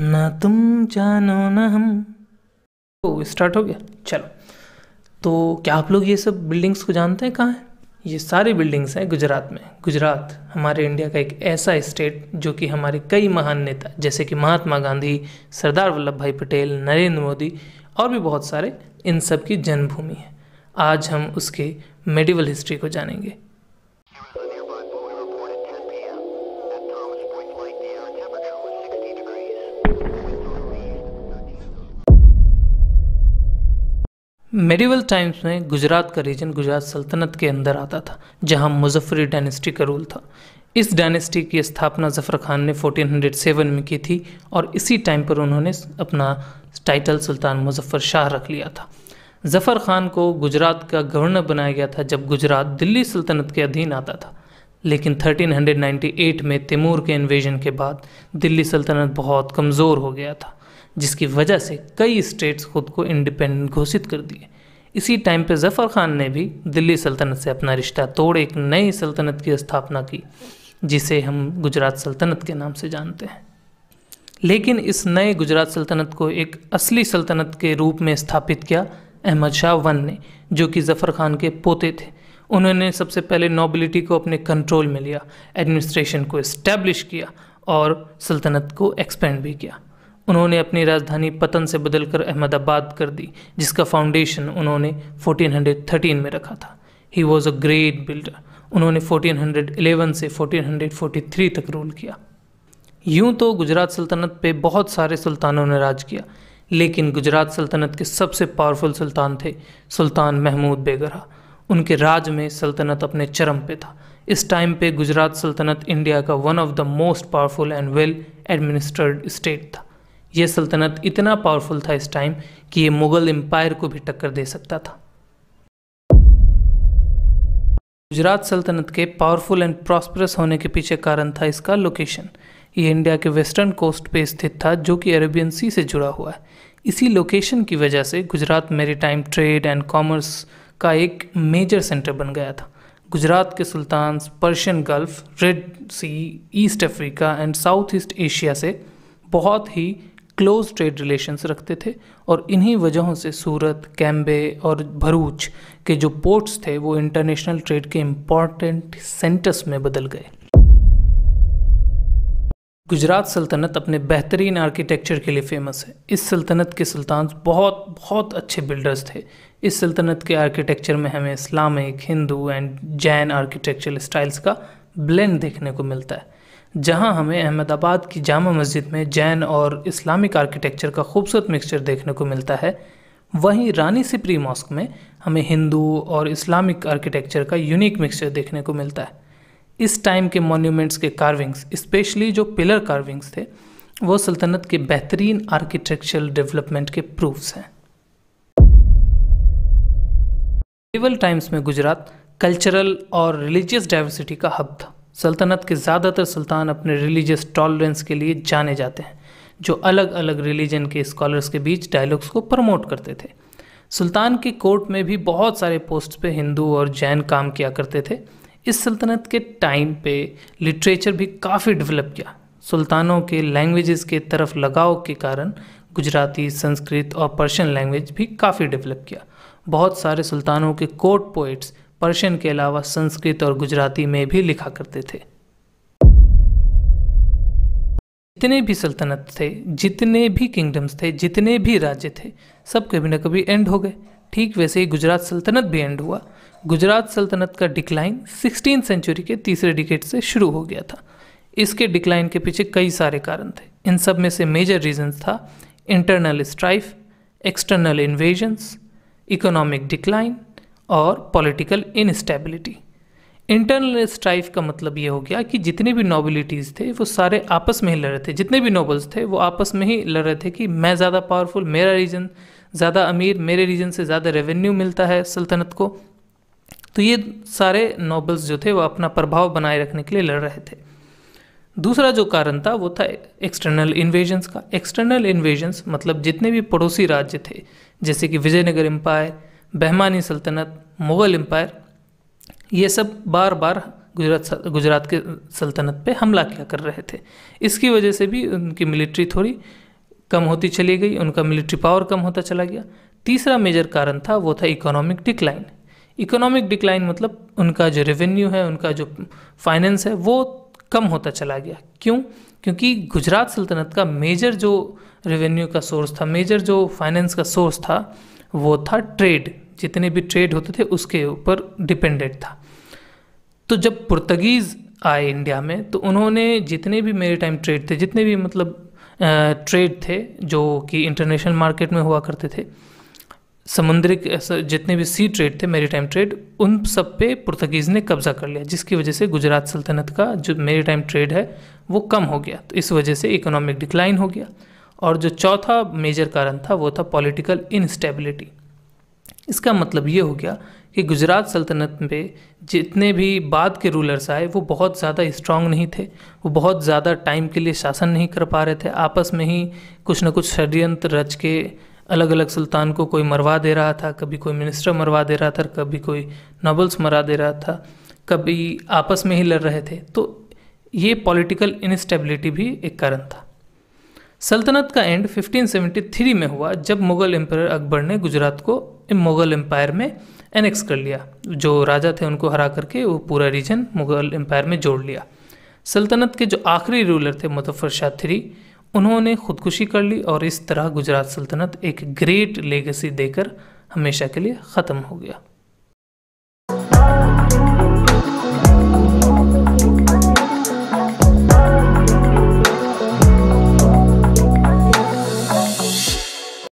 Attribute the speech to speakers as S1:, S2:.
S1: ना तुम जानो ना हम तो स्टार्ट हो गया चलो तो क्या आप लोग ये सब बिल्डिंग्स को जानते हैं कहाँ हैं ये सारी बिल्डिंग्स हैं गुजरात में गुजरात हमारे इंडिया का एक ऐसा स्टेट जो कि हमारे कई महान नेता जैसे कि महात्मा गांधी सरदार वल्लभ भाई पटेल नरेंद्र मोदी और भी बहुत सारे इन सब की जन्मभूमि है आज हम उसके मेडिवल हिस्ट्री को जानेंगे मेडिवल टाइम्स में गुजरात का रीजन गुजरात सल्तनत के अंदर आता था जहां मुजफ्फरी डायनेस्टी का रूल था इस डायनेस्टी की स्थापना जफर खान ने 1407 में की थी और इसी टाइम पर उन्होंने अपना टाइटल सुल्तान मुजफ्फ़र शाह रख लिया था जफ़र खान को गुजरात का गवर्नर बनाया गया था जब गुजरात दिल्ली सल्तनत के अधीन आता था लेकिन 1398 में तिमूर के इन्वेजन के बाद दिल्ली सल्तनत बहुत कमज़ोर हो गया था जिसकी वजह से कई स्टेट्स खुद को इंडिपेंडेंट घोषित कर दिए इसी टाइम पे ज़फ़र ख़ान ने भी दिल्ली सल्तनत से अपना रिश्ता तोड़ एक नई सल्तनत की स्थापना की जिसे हम गुजरात सल्तनत के नाम से जानते हैं लेकिन इस नए गुजरात सल्तनत को एक असली सल्तनत के रूप में स्थापित किया अहमद शाह वन ने जो कि ज़फ़र ख़ान के पोते थे उन्होंने सबसे पहले नोबिलिटी को अपने कंट्रोल में लिया एडमिनिस्ट्रेशन को इस्टेब्लिश किया और सल्तनत को एक्सपेंड भी किया उन्होंने अपनी राजधानी पतन से बदलकर अहमदाबाद कर दी जिसका फाउंडेशन उन्होंने 1413 में रखा था he was a great builder उन्होंने 1411 से 1443 तक रूल किया यूं तो गुजरात सल्तनत पे बहुत सारे सुल्तानों ने राज किया लेकिन गुजरात सल्तनत के सबसे पावरफुल सुल्तान थे सुल्तान महमूद बेगरहा उनके राज में सल्तनत अपने चरम पे था इस टाइम पे गुजरात सल्तनत इंडिया का one of the most powerful and well administered state था ये सल्तनत इतना पावरफुल था इस टाइम कि ये मुग़ल एम्पायर को भी टक्कर दे सकता था गुजरात सल्तनत के पावरफुल एंड प्रॉस्परस होने के पीछे कारण था इसका लोकेशन ये इंडिया के वेस्टर्न कोस्ट पे स्थित था जो कि अरेबियन सी से जुड़ा हुआ है इसी लोकेशन की वजह से Gujarat maritime trade and commerce का एक मेजर सेंटर बन गया था गुजरात के सुल्तान Persian Gulf Red Sea East Africa and South East Asia से बहुत ही क्लोज ट्रेड रिलेशंस रखते थे और इन्हीं वजहों से सूरत कैम्बे और भरूच के जो पोर्ट्स थे वो इंटरनेशनल ट्रेड के इम्पॉर्टेंट सेंटर्स में बदल गए गुजरात सल्तनत अपने बेहतरीन आर्किटेक्चर के लिए फेमस है इस सल्तनत के सुल्तान बहुत बहुत अच्छे बिल्डर्स थे इस सल्तनत के आर्किटेक्चर में हमें Islamic Hindu and Jain architectural styles का ब्लेंड देखने को मिलता है जहां हमें अहमदाबाद की जामा मस्जिद में जैन और इस्लामिक आर्किटेक्चर का खूबसूरत मिक्सचर देखने को मिलता है वहीं रानी सिपरी मॉस्क में हमें हिंदू और इस्लामिक आर्किटेक्चर का यूनिक मिक्सचर देखने को मिलता है इस टाइम के मॉन्यूमेंट्स के कार्विंग्स स्पेशली जो पिलर कार्विंग्स थे वो सल्तनत के बेहतरीन आर्किटेक्चरल डेवलपमेंट के प्रूफ्स हैं टाइम्स में गुजरात कल्चरल और रिलीजियस डाइवर्सिटी का हब था सल्तनत के ज़्यादातर सुल्तान अपने रिलीजियस टॉलरेंस के लिए जाने जाते हैं जो अलग अलग रिलीजन के स्कॉलर्स के बीच डायलॉग्स को प्रमोट करते थे सुल्तान के कोर्ट में भी बहुत सारे पोस्ट पे हिंदू और जैन काम किया करते थे इस सल्तनत के टाइम पे लिटरेचर भी काफ़ी डेवलप किया सुल्तानों के लैंग्वेजेस के तरफ लगाव के कारण गुजराती संस्कृत और पर्शियन लैंग्वेज भी काफ़ी डेवलप किया बहुत सारे सुल्तानों के कोर्ट पोइट्स पर्शियन के अलावा संस्कृत और गुजराती में भी लिखा करते थे जितने भी सल्तनत थे जितने भी किंगडम्स थे जितने भी राज्य थे सब कभी ना कभी एंड हो गए ठीक वैसे ही गुजरात सल्तनत भी एंड हुआ गुजरात सल्तनत का डिक्लाइन सिक्सटीन सेंचुरी के तीसरे डिकेट से शुरू हो गया था इसके डिक्लाइन के पीछे कई सारे कारण थे इन सब में से मेजर रीजन्स था internal strife external invasions economic decline और पॉलिटिकल इनस्टेबिलिटी इंटरनल स्ट्राइफ का मतलब ये हो गया कि जितने भी नोबिलिटीज़ थे वो सारे आपस में ही लड़ रहे थे जितने भी नोबल्स थे वो आपस में ही लड़ रहे थे कि मैं ज़्यादा पावरफुल मेरा रीजन ज़्यादा अमीर मेरे रीजन से ज़्यादा रेवेन्यू मिलता है सल्तनत को तो ये सारे नोबल्स जो थे वो अपना प्रभाव बनाए रखने के लिए लड़ रहे थे दूसरा जो कारण था वो था एक्सटर्नल इन्वेजन्स का एक्सटर्नल इन्वेजन्स मतलब जितने भी पड़ोसी राज्य थे जैसे कि विजयनगर एम्पायर बहमानी सल्तनत मुग़ल एम्पायर ये सब बार बार गुजरात गुजरात के सल्तनत पे हमला किया कर रहे थे इसकी वजह से भी उनकी मिलिट्री थोड़ी कम होती चली गई उनका मिलिट्री पावर कम होता चला गया तीसरा मेजर कारण था वो था इकोनॉमिक डिक्लाइन इकोनॉमिक डिक्लाइन मतलब उनका जो रेवेन्यू है उनका जो फाइनेंस है वो कम होता चला गया क्यों क्योंकि गुजरात सल्तनत का मेजर जो रेवेन्यू का सोर्स था मेजर जो फाइनेंस का सोर्स था वो था ट्रेड जितने भी ट्रेड होते थे उसके ऊपर डिपेंडेंट था तो जब पुर्तगीज़ आए इंडिया में तो उन्होंने जितने भी मेरे टाइम ट्रेड थे जितने भी मतलब ट्रेड थे जो कि इंटरनेशनल मार्केट में हुआ करते थे समुद्री जितने भी सी ट्रेड थे मेरी टाइम ट्रेड उन सब पे पुर्तगीज़ ने कब्ज़ा कर लिया जिसकी वजह से गुजरात सल्तनत का जो मेरी टाइम ट्रेड है वो कम हो गया तो इस वजह से इकोनॉमिक डिक्लाइन हो गया और जो चौथा मेजर कारण था वो था पॉलिटिकल इनस्टेबिलिटी इसका मतलब ये हो गया कि गुजरात सल्तनत में जितने भी बाद के रूलर्स आए वो बहुत ज़्यादा स्ट्रांग नहीं थे वो बहुत ज़्यादा टाइम के लिए शासन नहीं कर पा रहे थे आपस में ही कुछ ना कुछ षड्यंत्र रच के अलग अलग सुल्तान को कोई मरवा दे रहा था कभी कोई मिनिस्टर मरवा दे रहा था कभी कोई नॉबल्स मरा दे रहा था कभी आपस में ही लड़ रहे थे तो ये पॉलिटिकल इनस्टेबिलिटी भी एक कारण था सल्तनत का एंड 1573 में हुआ जब मुग़ल एम्पायर अकबर ने गुजरात को मुग़ल एम्पायर में एनेक्स कर लिया जो राजा थे उनको हरा करके वो पूरा रीजन मुग़ल एम्पायर में जोड़ लिया सल्तनत के जो आखिरी रूलर थे मुजफ्फर शाह थ्री उन्होंने खुदकुशी कर ली और इस तरह गुजरात सल्तनत एक ग्रेट लेगेसी देकर हमेशा के लिए ख़त्म हो गया